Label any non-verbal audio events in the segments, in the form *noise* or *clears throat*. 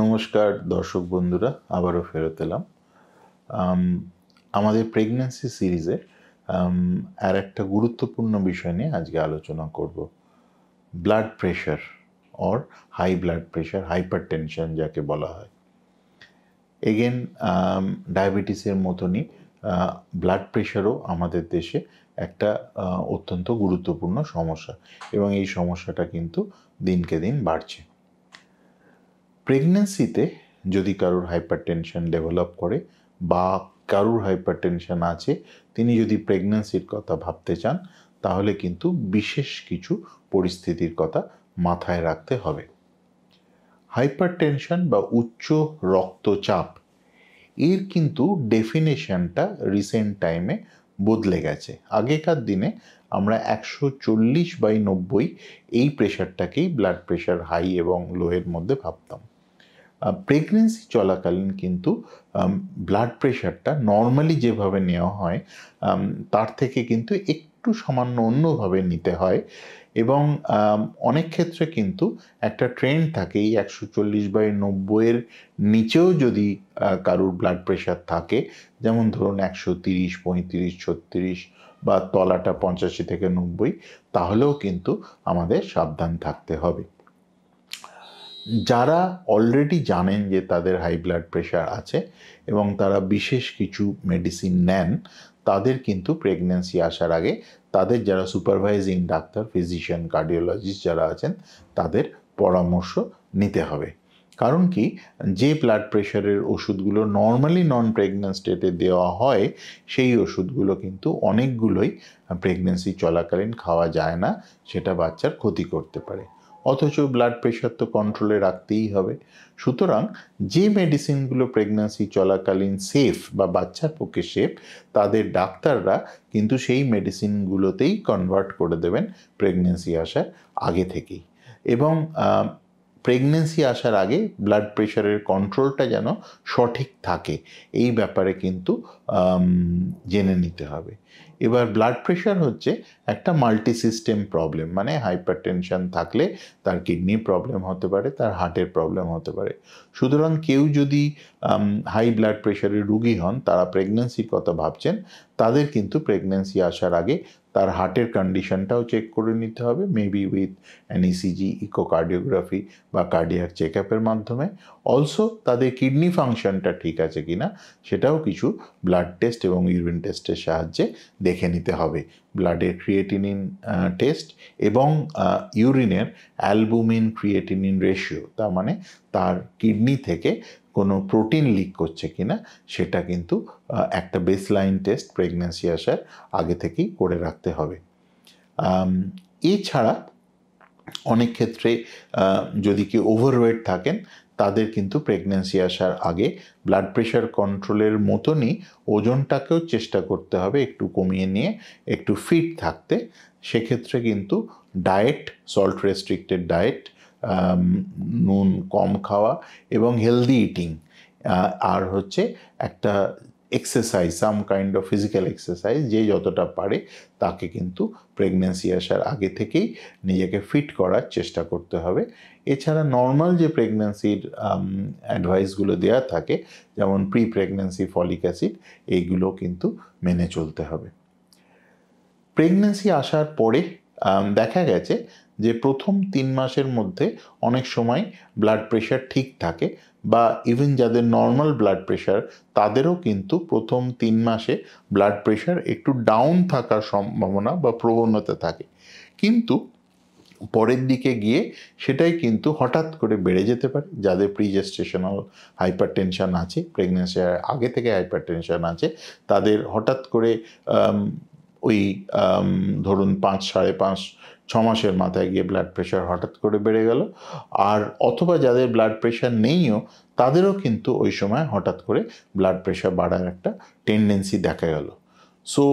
নমস্কার দর্শক বন্ধুরা আবারও ফেরত এলাম আমাদের প্রেগন্যান্সি সিরিজে আর একটা গুরুত্বপূর্ণ বিষয় নিয়ে আজকে আলোচনা করব blood pressure or high blood pressure hypertension যাকে বলা হয় এগেন ডায়াবেটিসের মতনই ব্লাড প্রেশারও আমাদের দেশে একটা অত্যন্ত গুরুত্বপূর্ণ সমস্যা এবং এই সমস্যাটা কিন্তু দিনকে দিন বাড়ছে প্রেগনেন্সিতে যদি কারোর হাইপার ডেভেলপ করে বা কারুর হাইপার আছে তিনি যদি প্রেগনেন্সির কথা ভাবতে চান তাহলে কিন্তু বিশেষ কিছু পরিস্থিতির কথা মাথায় রাখতে হবে হাইপার বা উচ্চ রক্তচাপ এর কিন্তু ডেফিনেশনটা রিসেন্ট টাইমে বদলে গেছে আগেকার দিনে আমরা একশো চল্লিশ বাই নব্বই এই প্রেশারটাকেই ব্লাড প্রেশার হাই এবং লোয়ের মধ্যে ভাবতাম প্রেগনেন্সি চলাকালীন কিন্তু ব্লাড প্রেশারটা নর্মালি যেভাবে নেওয়া হয় তার থেকে কিন্তু একটু সামান্য অন্যভাবে নিতে হয় এবং অনেক ক্ষেত্রে কিন্তু একটা ট্রেন্ড থাকে এই একশো চল্লিশ বাই নব্বইয়ের নিচেও যদি কারুর ব্লাড প্রেশার থাকে যেমন ধরুন একশো তিরিশ পঁয়ত্রিশ ছত্রিশ বা তলাটা পঞ্চাশি থেকে নব্বই তাহলেও কিন্তু আমাদের সাবধান থাকতে হবে যারা অলরেডি জানেন যে তাদের হাই ব্লাড প্রেশার আছে এবং তারা বিশেষ কিছু মেডিসিন নেন তাদের কিন্তু প্রেগনেন্সি আসার আগে তাদের যারা সুপারভাইজিং ডাক্তার ফিজিশিয়ান কার্ডিওলজিস্ট যারা আছেন তাদের পরামর্শ নিতে হবে কারণ কি যে ব্লাড প্রেশারের ওষুধগুলো নর্মালি নন প্রেগনেন্ট স্টেটে দেওয়া হয় সেই ওষুধগুলো কিন্তু অনেকগুলোই প্রেগনেন্সি চলাকালীন খাওয়া যায় না সেটা বাচ্চার ক্ষতি করতে পারে অথচ ব্লাড প্রেশার তো কন্ট্রোলে রাখতেই হবে সুতরাং যে মেডিসিনগুলো প্রেগন্যান্সি চলাকালীন সেফ বা বাচ্চার পক্ষে সেফ তাদের ডাক্তাররা কিন্তু সেই মেডিসিনগুলোতেই কনভার্ট করে দেবেন প্রেগন্যান্সি আসার আগে থেকেই এবং প্রেগনেন্সি আসার আগে ব্লাড প্রেশারের কন্ট্রোলটা যেন সঠিক থাকে এই ব্যাপারে কিন্তু জেনে নিতে হবে এবার ব্লাড প্রেশার হচ্ছে একটা মাল্টি সিস্টেম প্রবলেম মানে হাইপার টেনশান থাকলে তার কিডনি প্রবলেম হতে পারে তার হার্টের প্রবলেম হতে পারে সুতরাং কেউ যদি হাই ব্লাড প্রেশারের রুগী হন তারা প্রেগনেন্সির কথা ভাবছেন তাদের কিন্তু প্রেগনেন্সি আসার আগে তার হার্টের কন্ডিশনটাও চেক করে নিতে হবে মেবি উইথ অ্যানিসিজি ইকোকার্ডিওগ্রাফি বা কার্ডিয়াক চেক আপের মাধ্যমে অলসো তাদের কিডনি ফাংশনটা ঠিক আছে কি না সেটাও কিছু ব্লাড টেস্ট এবং ইউরিন টেস্টের সাহায্যে দেখে নিতে হবে ব্লাডের ক্রিয়েটিনিন টেস্ট এবং ইউরিনের অ্যালবুমিন ক্রিয়েটিনিন রেশিও তার মানে তার কিডনি থেকে কোনো প্রোটিন লিক করছে কি না সেটা কিন্তু একটা বেসলাইন টেস্ট প্রেগনেন্সি আসার আগে থেকেই করে রাখতে হবে এছাড়া অনেক ক্ষেত্রে যদি কেউ ওভারওয়েট থাকেন তাদের কিন্তু প্রেগনেন্সি আসার আগে ব্লাড প্রেশার কন্ট্রোলের মতনই ওজনটাকেও চেষ্টা করতে হবে একটু কমিয়ে নিয়ে একটু ফিট থাকতে সেক্ষেত্রে কিন্তু ডায়েট সল্ট রেস্ট্রিক্টেড ডায়েট নুন কম খাওয়া এবং হেলদি ইটিং আর হচ্ছে একটা exercise some kind of physical exercise যে যতটা পারে তাকে কিন্তু প্রেগনেন্সি আসার আগে থেকেই নিজেকে ফিট করার চেষ্টা করতে হবে এছাড়া নর্মাল যে প্রেগনেন্সির অ্যাডভাইসগুলো দেওয়া থাকে যেমন প্রি প্রেগনেন্সি ফলিক অ্যাসিড এইগুলো কিন্তু মেনে চলতে হবে প্রেগনেন্সি আসার পরে দেখা গেছে যে প্রথম তিন মাসের মধ্যে অনেক সময় ব্লাড প্রেশার ঠিক থাকে বা ইভেন যাদের নর্মাল ব্লাড প্রেশার তাদেরও কিন্তু প্রথম তিন মাসে ব্লাড প্রেশার একটু ডাউন থাকার সম্ভাবনা বা প্রবণতা থাকে কিন্তু পরের দিকে গিয়ে সেটাই কিন্তু হঠাৎ করে বেড়ে যেতে পারে যাদের প্রিজেস্টেশনাল হাইপার টেনশান আছে প্রেগনেন্সি আগে থেকে হাইপার টেনশান আছে তাদের হঠাৎ করে ওই ধরুন পাঁচ সাড়ে পাঁচ ছ মাসের মাথায় গিয়ে ব্লাড প্রেশার হঠাৎ করে বেড়ে গেল আর অথবা যাদের ব্লাড প্রেশার নেইও তাদেরও কিন্তু ওই সময় হঠাৎ করে ব্লাড প্রেশার বাড়ার একটা টেন্ডেন্সি দেখা গেল সো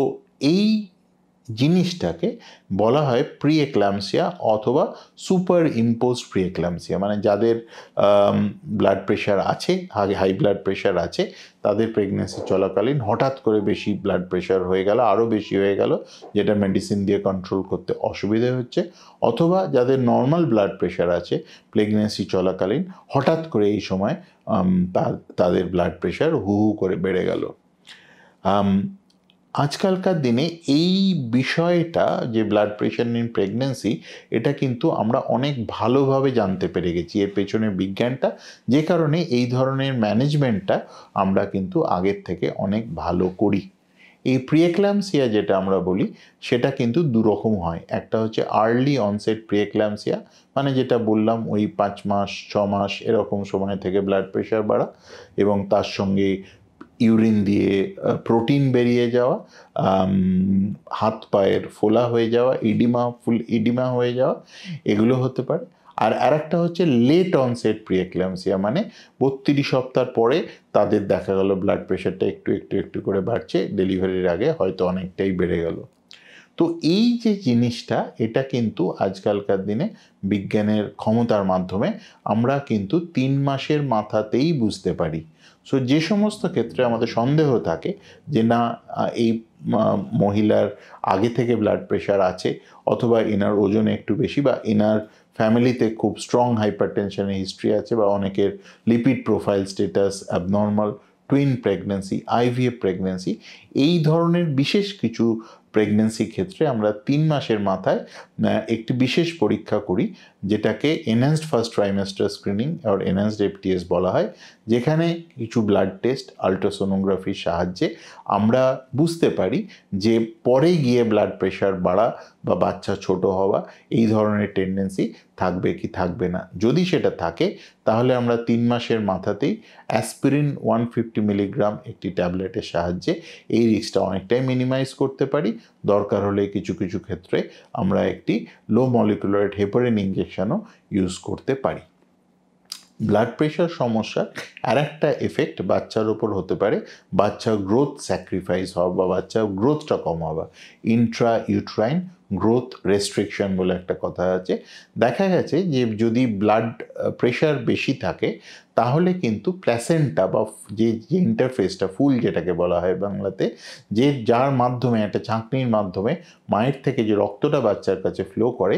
এই জিনিসটাকে বলা হয় এক্লামসিয়া অথবা সুপার ইম্পোজ এক্লামসিয়া মানে যাদের ব্লাড প্রেশার আছে হাই ব্লাড প্রেশার আছে তাদের প্রেগনেন্সি চলাকালীন হঠাৎ করে বেশি ব্লাড প্রেশার হয়ে গেল আরও বেশি হয়ে গেল যেটা মেডিসিন দিয়ে কন্ট্রোল করতে অসুবিধে হচ্ছে অথবা যাদের নর্মাল ব্লাড প্রেশার আছে প্রেগনেন্সি চলাকালীন হঠাৎ করে এই সময় তাদের ব্লাড প্রেশার হু হু করে বেড়ে গেল আজকালকার দিনে এই বিষয়টা যে ব্লাড প্রেশার ইন প্রেগনেন্সি এটা কিন্তু আমরা অনেক ভালোভাবে জানতে পেরে গেছি এর পেছনে বিজ্ঞানটা যে কারণে এই ধরনের ম্যানেজমেন্টটা আমরা কিন্তু আগের থেকে অনেক ভালো করি এই প্রিয়েক্ল্যামসিয়া যেটা আমরা বলি সেটা কিন্তু দুরকম হয় একটা হচ্ছে আর্লি অনসেট প্রিয়েক্ল্যামসিয়া মানে যেটা বললাম ওই পাঁচ মাস ছ মাস এরকম সময় থেকে ব্লাড প্রেশার বাড়া এবং তার সঙ্গে ইউরিন দিয়ে প্রোটিন বেরিয়ে যাওয়া হাত পায়ের ফোলা হয়ে যাওয়া ইডিমা ফুল ইডিমা হয়ে যাওয়া এগুলো হতে পারে আর আরেকটা হচ্ছে লেট অনসেট প্রিয়েক্লামসিয়া মানে বত্রিশ সপ্তাহ পরে তাদের দেখা গেল ব্লাড প্রেশারটা একটু একটু একটু করে বাড়ছে ডেলিভারির আগে হয়তো অনেকটাই বেড়ে গেল তো এই যে জিনিসটা এটা কিন্তু আজকালকার দিনে বিজ্ঞানের ক্ষমতার মাধ্যমে আমরা কিন্তু তিন মাসের মাথাতেই বুঝতে পারি সো যে সমস্ত ক্ষেত্রে আমাদের সন্দেহ থাকে যে না এই মহিলার আগে থেকে ব্লাড প্রেশার আছে অথবা এনার ওজনে একটু বেশি বা এনার ফ্যামিলিতে খুব স্ট্রং হাইপার টেনশনের হিস্ট্রি আছে বা অনেকের lipid profile status abnormal twin pregnancy IVF pregnancy এই ধরনের বিশেষ কিছু প্রেগনেন্সি ক্ষেত্রে আমরা তিন মাসের মাথায় একটি বিশেষ পরীক্ষা করি যেটাকে এনহ্যান্সড ফার্স্ট ট্রাইমেস্টার স্ক্রিনিং আর এনহ্যান্সড এফটিএস বলা হয় যেখানে কিছু ব্লাড টেস্ট আলট্রাসোনোগ্রাফির সাহায্যে আমরা বুঝতে পারি যে পরে গিয়ে ব্লাড প্রেশার বাড়া বা বাচ্চা ছোট হওয়া এই ধরনের টেন্ডেন্সি থাকবে কি থাকবে না যদি সেটা থাকে তাহলে আমরা তিন মাসের মাথাতেই অ্যাসপিরিন ওয়ান ফিফটি মিলিগ্রাম একটি ট্যাবলেটের সাহায্যে এই রিস্কটা অনেকটাই মিনিমাইজ করতে পারি দরকার হলে কিছু কিছু ক্ষেত্রে আমরা একটি লো মলিকুলারেট হেপারিন ইঞ্জেকশন ইঞ্জেকশানও ইউজ করতে পারি ব্লাড প্রেশার সমস্যার আর একটা এফেক্ট বাচ্চার ওপর হতে পারে বাচ্চা গ্রোথ স্যাক্রিফাইস হওয়া বা বাচ্চার গ্রোথটা কম হওয়া ইন্ট্রা ইউট্রাইন গ্রোথ রেস্ট্রিকশন বলে একটা কথা আছে দেখা গেছে যে যদি ব্লাড প্রেশার বেশি থাকে তাহলে কিন্তু প্ল্যাসেন্টা বা যে যে ইন্টারফেসটা ফুল যেটাকে বলা হয় বাংলাতে যে যার মাধ্যমে একটা ঝাঁকনির মাধ্যমে মায়ের থেকে যে রক্তটা বাচ্চার কাছে ফ্লো করে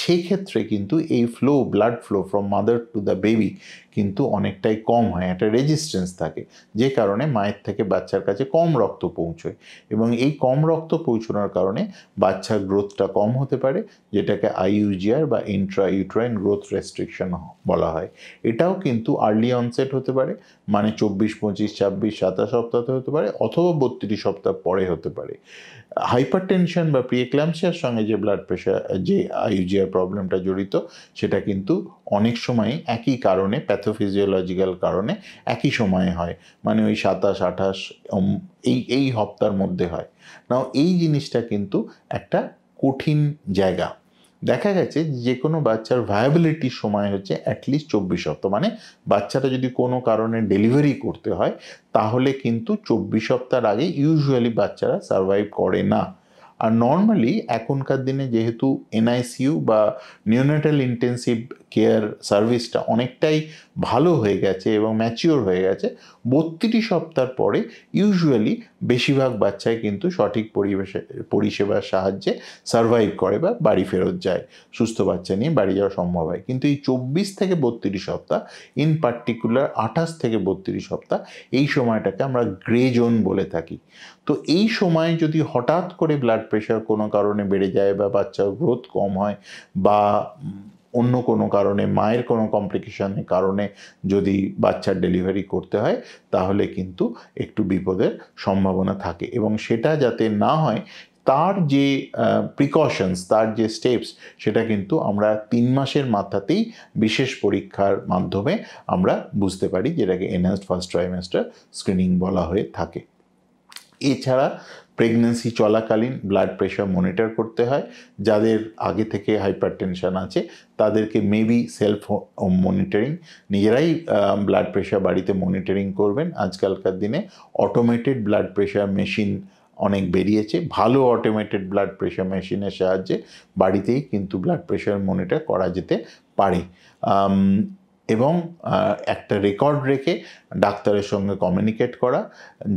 সেক্ষেত্রে কিন্তু এই flow blood flow from mother to the baby কিন্তু অনেকটাই কম হয় একটা রেজিস্ট্যান্স থাকে যে কারণে মায়ের থেকে বাচ্চার কাছে কম রক্ত পৌঁছয় এবং এই কম রক্ত পৌঁছানোর কারণে বাচ্চার গ্রোথটা কম হতে পারে যেটাকে আইইউজিআর বা ইন্ট্রা ইউট্রাইন গ্রোথ রেস্ট্রিকশন বলা হয় এটাও কিন্তু আর্লি অনসেট হতে পারে মানে চব্বিশ পঁচিশ ছাব্বিশ সাতাশ সপ্তাহতে হতে পারে অথবা বত্রিশ সপ্তাহ পরে হতে পারে হাইপার টেনশন বা প্রিয়েক্লামসিয়ার সঙ্গে যে ব্লাড প্রেশার যে আইউজিআর প্রবলেমটা জড়িত সেটা কিন্তু অনেক সময় একই কারণে প্যাথোফিজিওলজিক্যাল কারণে একই সময়ে হয় মানে ওই সাতাশ আঠাশ এই এই হপ্তার মধ্যে হয় নাও এই জিনিসটা কিন্তু একটা কঠিন জায়গা দেখা গেছে যে কোনো বাচ্চার ভায়াবিলিটির সময় হচ্ছে অ্যাটলিস্ট চব্বিশ সপ্তাহ মানে বাচ্চাটা যদি কোনো কারণে ডেলিভারি করতে হয় তাহলে কিন্তু চব্বিশ সপ্তাহর আগে ইউজুয়ালি বাচ্চারা সারভাইভ করে না আর নর্মালি এখনকার দিনে যেহেতু এনআইসিউ বা নিউনেটাল ইন্টেন্সিভ কেয়ার সার্ভিসটা অনেকটাই ভালো হয়ে গেছে এবং ম্যাচিওর হয়ে গেছে বত্রিশ সপ্তাহ পরে ইউজুয়ালি বেশিরভাগ বাচ্চাই কিন্তু সঠিক পরিবেশে পরিষেবার সাহায্যে সার্ভাইভ করে বা বাড়ি ফেরত যায় সুস্থ বাচ্চা নিয়ে বাড়ি যাওয়া সম্ভব হয় কিন্তু এই চব্বিশ থেকে বত্রিশ সপ্তাহ ইন পার্টিকুলার আঠাশ থেকে বত্রিশ সপ্তাহ এই সময়টাকে আমরা গ্রে জোন বলে থাকি তো এই সময়ে যদি হঠাৎ করে ব্লাড প্রেশার কোনো কারণে বেড়ে যায় বা বাচ্চার গ্রোথ কম হয় বা অন্য কোনো কারণে মায়ের কোনো কমপ্লিকেশনের কারণে যদি বাচ্চার ডেলিভারি করতে হয় তাহলে কিন্তু একটু বিপদের সম্ভাবনা থাকে এবং সেটা যাতে না হয় তার যে প্রিকশনস তার যে স্টেপস সেটা কিন্তু আমরা তিন মাসের মাথাতেই বিশেষ পরীক্ষার মাধ্যমে আমরা বুঝতে পারি যেটাকে এনহ্যান্সড ফার্স্ট ট্রাইমেস্টার স্ক্রিনিং বলা হয়ে থাকে এছাড়া প্রেগনেন্সি চলাকালীন ব্লাড প্রেশার মনিটর করতে হয় যাদের আগে থেকে হাইপার টেনশান আছে তাদেরকে মেবি সেলফ মনিটরিং নিজেরাই ব্লাড প্রেশার বাড়িতে মনিটরিং করবেন আজকালকার দিনে অটোমেটেড ব্লাড প্রেশার মেশিন অনেক বেরিয়েছে ভালো অটোমেটেড ব্লাড প্রেশার মেশিনের সাহায্যে বাড়িতেই কিন্তু ব্লাড প্রেশার মনিটর করা যেতে পারে এবং একটা রেকর্ড রেখে ডাক্তারের সঙ্গে কমিউনিকেট করা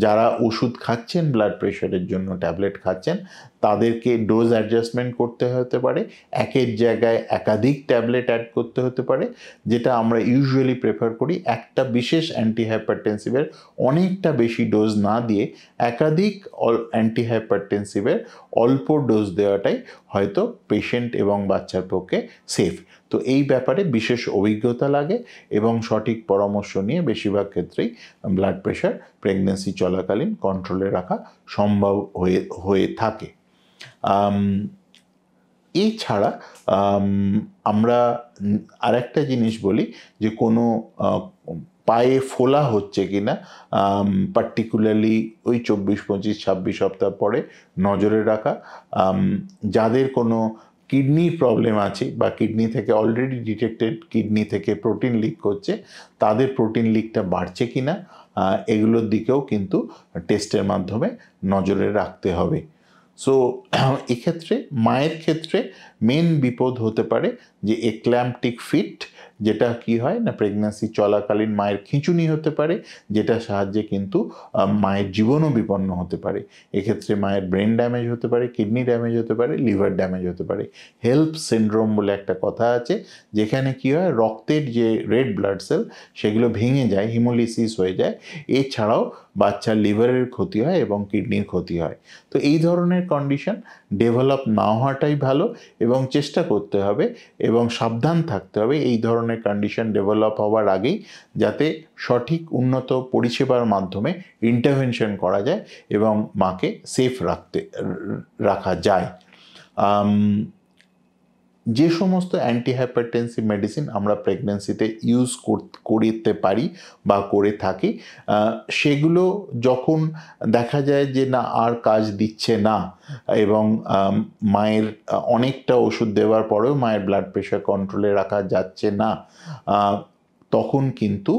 যারা ওষুধ খাচ্ছেন ব্লাড প্রেশারের জন্য ট্যাবলেট খাচ্ছেন তাদেরকে ডোজ অ্যাডজাস্টমেন্ট করতে হতে পারে একের জায়গায় একাধিক ট্যাবলেট অ্যাড করতে হতে পারে যেটা আমরা ইউজুয়ালি প্রেফার করি একটা বিশেষ অ্যান্টিহাইপারটেন্সিভের অনেকটা বেশি ডোজ না দিয়ে একাধিক অ্যান্টিহাইপারটেন্সিভের অল্প ডোজ দেওয়াটাই হয়তো পেশেন্ট এবং বাচ্চার পক্ষে সেফ তো এই ব্যাপারে বিশেষ অভিজ্ঞতা লাগে এবং সঠিক পরামর্শ নিয়ে বেশিরভাগ ক্ষেত্রেই ব্লাড প্রেশার প্রেগনেন্সি চলাকালীন কন্ট্রোলে রাখা সম্ভব হয়ে হয়ে থাকে এছাড়া আমরা আরেকটা জিনিস বলি যে কোনো পায়ে ফোলা হচ্ছে কি না পার্টিকুলারলি ওই চব্বিশ পঁচিশ ছাব্বিশ সপ্তাহ পরে নজরে রাখা যাদের কোনো কিডনির প্রবলেম আছে বা কিডনি থেকে অলরেডি ডিটেক্টেড কিডনি থেকে প্রোটিন লিক করছে তাদের প্রোটিন লিকটা বাড়ছে কি না এগুলোর দিকেও কিন্তু টেস্টের মাধ্যমে নজরে রাখতে হবে সো *clears throat* এক্ষেত্রে মায়ের ক্ষেত্রে মেন বিপদ হতে পারে যে এক্ল্যাম্পটিক ফিট যেটা কি হয় না প্রেগন্যান্সি চলাকালীন মায়ের খিঁচুনি হতে পারে যেটা সাহায্যে কিন্তু মায়ের জীবনও বিপন্ন হতে পারে এক্ষেত্রে মায়ের ব্রেন ড্যামেজ হতে পারে কিডনি ড্যামেজ হতে পারে লিভার ড্যামেজ হতে পারে হেল্প সিন্ড্রোম বলে একটা কথা আছে যেখানে কি হয় রক্তের যে রেড ব্লাড সেল সেগুলো ভেঙে যায় হিমোলিসিস হয়ে যায় এছাড়াও বাচ্চার লিভারের ক্ষতি হয় এবং কিডনির ক্ষতি হয় তো এই ধরনের কন্ডিশন ডেভেলপ না হওয়াটাই ভালো এবং চেষ্টা করতে হবে এবং সাবধান থাকতে হবে এই ধরনের কন্ডিশন ডেভেলপ হওয়ার আগেই যাতে সঠিক উন্নত পরিষেবার মাধ্যমে ইন্টারভেনশন করা যায় এবং মাকে সেফ রাখতে রাখা যায় যে সমস্ত অ্যান্টিহাইপারটেন্সিভ মেডিসিন আমরা প্রেগনেন্সিতে ইউজ করতে পারি বা করে থাকি সেগুলো যখন দেখা যায় যে না আর কাজ দিচ্ছে না এবং মায়ের অনেকটা ওষুধ দেওয়ার পরেও মায়ের ব্লাড প্রেশার কন্ট্রোলে রাখা যাচ্ছে না তখন কিন্তু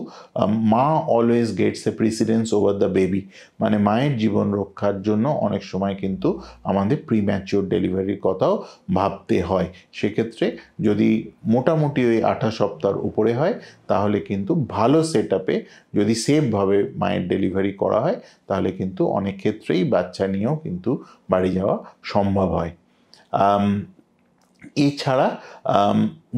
মা always gets a precedence over the baby মানে মায়ের জীবন রক্ষার জন্য অনেক সময় কিন্তু আমাদের প্রিম্যাচিওর ডেলিভারির কথাও ভাবতে হয় সেক্ষেত্রে যদি মোটামুটি ওই আঠা সপ্তাহর উপরে হয় তাহলে কিন্তু ভালো সেট আপে যদি সেফভাবে মায়ের ডেলিভারি করা হয় তাহলে কিন্তু অনেক ক্ষেত্রেই বাচ্চা নিয়েও কিন্তু বাড়ি যাওয়া সম্ভব হয় এছাড়া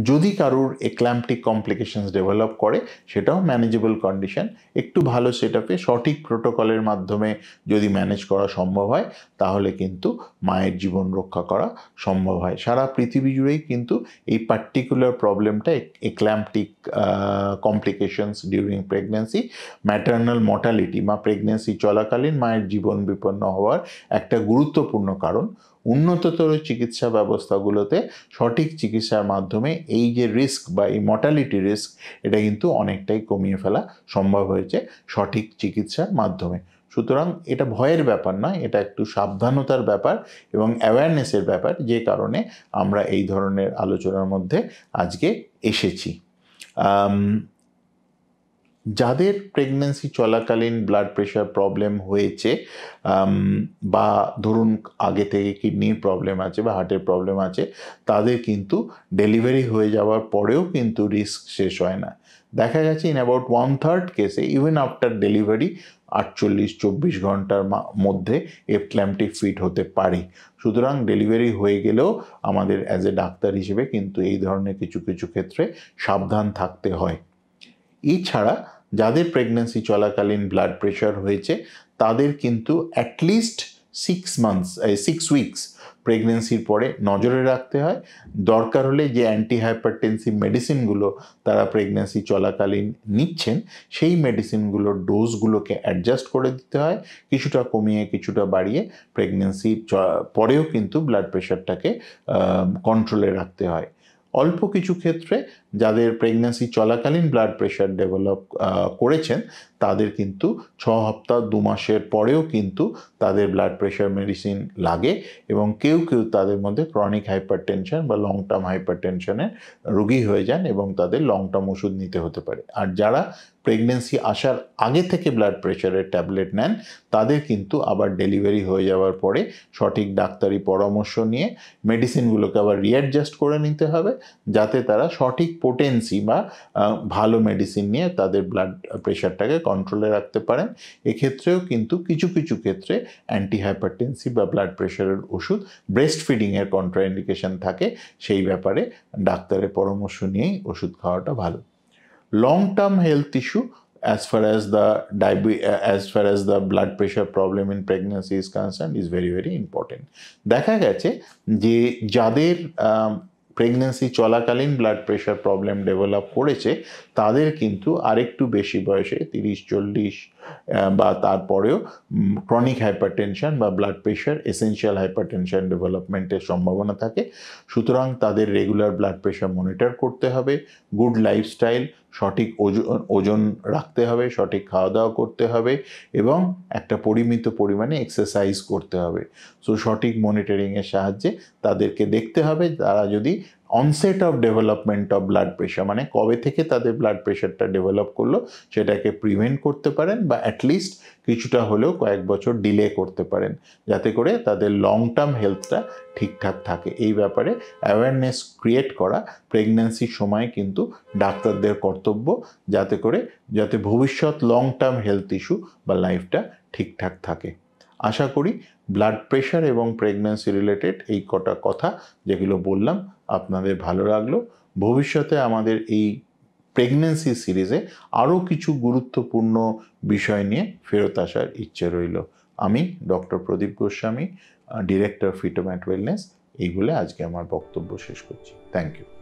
যদি কারোর এক্ল্যাম্পটিক কমপ্লিকেশনস ডেভেলপ করে সেটাও ম্যানেজেবল কন্ডিশন একটু ভালো সেট সঠিক প্রোটোকলের মাধ্যমে যদি ম্যানেজ করা সম্ভব হয় তাহলে কিন্তু মায়ের জীবন রক্ষা করা সম্ভব হয় সারা পৃথিবী জুড়েই কিন্তু এই পার্টিকুলার প্রবলেমটা eclamptic complications during pregnancy maternal mortality বা প্রেগনেন্সি চলাকালীন মায়ের জীবন বিপন্ন হওয়ার একটা গুরুত্বপূর্ণ কারণ উন্নততর চিকিৎসা ব্যবস্থাগুলোতে সঠিক চিকিৎসার মাধ্যমে এই যে রিস্ক বা এই মর্টালিটি রিস্ক এটা কিন্তু অনেকটাই কমিয়ে ফেলা সম্ভব হয়েছে সঠিক চিকিৎসার মাধ্যমে সুতরাং এটা ভয়ের ব্যাপার নয় এটা একটু সাবধানতার ব্যাপার এবং অ্যাওয়ারনেসের ব্যাপার যে কারণে আমরা এই ধরনের আলোচনার মধ্যে আজকে এসেছি যাদের প্রেগনেন্সি চলাকালীন ব্লাড প্রেশার প্রবলেম হয়েছে বা ধরুন আগে থেকে কিডনির প্রবলেম আছে বা হার্টের প্রবলেম আছে তাদের কিন্তু ডেলিভারি হয়ে যাওয়ার পরেও কিন্তু রিস্ক শেষ হয় না দেখা গেছে ইন অ্যাবাউট ওয়ান থার্ড কেসে ইভেন আফটার ডেলিভারি আটচল্লিশ চব্বিশ ঘন্টার মধ্যে এফক্ল্যামটি ফিট হতে পারে সুতরাং ডেলিভারি হয়ে গেলেও আমাদের অ্যাজ এ ডাক্তার হিসেবে কিন্তু এই ধরনের কিছু কিছু ক্ষেত্রে সাবধান থাকতে হয় এছাড়া যাদের প্রেগনেন্সি চলাকালীন ব্লাড প্রেশার হয়েছে তাদের কিন্তু at least six months six weeks প্রেগনেন্সির পরে নজরে রাখতে হয় দরকার হলে যে অ্যান্টি হাইপারটেন্সিভ মেডিসিনগুলো তারা প্রেগনেন্সি চলাকালীন নিচ্ছেন সেই মেডিসিনগুলোর ডোজগুলোকে অ্যাডজাস্ট করে দিতে হয় কিছুটা কমিয়ে কিছুটা বাড়িয়ে প্রেগনেন্সি পরেও কিন্তু ব্লাড প্রেশারটাকে কন্ট্রোলে রাখতে হয় অল্প কিছু ক্ষেত্রে যাদের প্রেগন্যান্সি চলাকালীন ব্লাড প্রেশার ডেভেলপ করেছেন তাদের কিন্তু ছ হপ্তাহ দু মাসের পরেও কিন্তু তাদের ব্লাড প্রেশার মেডিসিন লাগে এবং কেউ কেউ তাদের মধ্যে ক্রনিক হাইপার টেনশন বা লং টার্ম হাইপার টেনশনের রোগী হয়ে যান এবং তাদের লং টার্ম ওষুধ নিতে হতে পারে আর যারা প্রেগনেন্সি আসার আগে থেকে ব্লাড প্রেশারের ট্যাবলেট নেন তাদের কিন্তু আবার ডেলিভারি হয়ে যাওয়ার পরে সঠিক ডাক্তারি পরামর্শ নিয়ে মেডিসিনগুলোকে আবার রিঅ্যাডজাস্ট করে নিতে হবে যাতে তারা সঠিক পোটেন্সি বা ভালো মেডিসিন নিয়ে তাদের ব্লাড প্রেশারটাকে কন্ট্রোলে রাখতে পারেন এক্ষেত্রেও কিন্তু কিছু কিছু ক্ষেত্রে অ্যান্টি হাইপারটেন্সি বা ব্লাড প্রেশারের ওষুধ ব্রেস্ট ফিডিংয়ের কন্ট্রাইন্ডিকেশন থাকে সেই ব্যাপারে ডাক্তারের পরামর্শ নিয়েই ওষুধ খাওয়াটা ভালো long term health issue as far as the ডায়বি as far as the blood pressure problem in pregnancy is concern is very very important দেখা গেছে যে যাদের প্রেগনেন্সি চলাকালীন ব্লাড প্রেশার প্রবলেম ডেভেলপ করেছে তাদের কিন্তু আরেকটু বেশি বয়সে তিরিশ চল্লিশ বা তারপরেও ক্রনিক হাইপারটেনশন বা ব্লাড প্রেশার এসেনশিয়াল হাইপারটেনশন ডেভেলপমেন্টের সম্ভাবনা থাকে সুতরাং তাদের রেগুলার ব্লাড প্রেশার মনিটর করতে হবে গুড লাইফস্টাইল সঠিক ওজন ওজন রাখতে হবে সঠিক খাওয়া দাওয়া করতে হবে এবং একটা পরিমিত পরিমাণে এক্সারসাইজ করতে হবে সো সঠিক মনিটরিংয়ের সাহায্যে তাদেরকে দেখতে হবে তারা যদি onset of development of blood pressure মানে কবে থেকে তাদের ব্লাড প্রেশারটা ডেভেলপ করলো সেটাকে প্রিভেন্ট করতে পারেন বা অ্যাটলিস্ট কিছুটা হলেও কয়েক বছর ডিলে করতে পারেন যাতে করে তাদের লং টার্ম হেলথটা ঠিকঠাক থাকে এই ব্যাপারে অ্যাওয়ারনেস ক্রিয়েট করা প্রেগন্যান্সির সময় কিন্তু ডাক্তারদের কর্তব্য যাতে করে যাতে ভবিষ্যৎ লং টার্ম হেলথ ইস্যু বা লাইফটা ঠিকঠাক থাকে আশা করি ব্লাড প্রেশার এবং প্রেগন্যান্সি রিলেটেড এই কটা কথা যেগুলো বললাম আপনাদের ভালো লাগলো ভবিষ্যতে আমাদের এই প্রেগনেন্সি সিরিজে আরও কিছু গুরুত্বপূর্ণ বিষয় নিয়ে ফেরত আসার ইচ্ছে রইল আমি doctor Pradip Goswami director Fetomat Wellness এইগুলো আজকে আমার বক্তব্য শেষ করছি থ্যাংক ইউ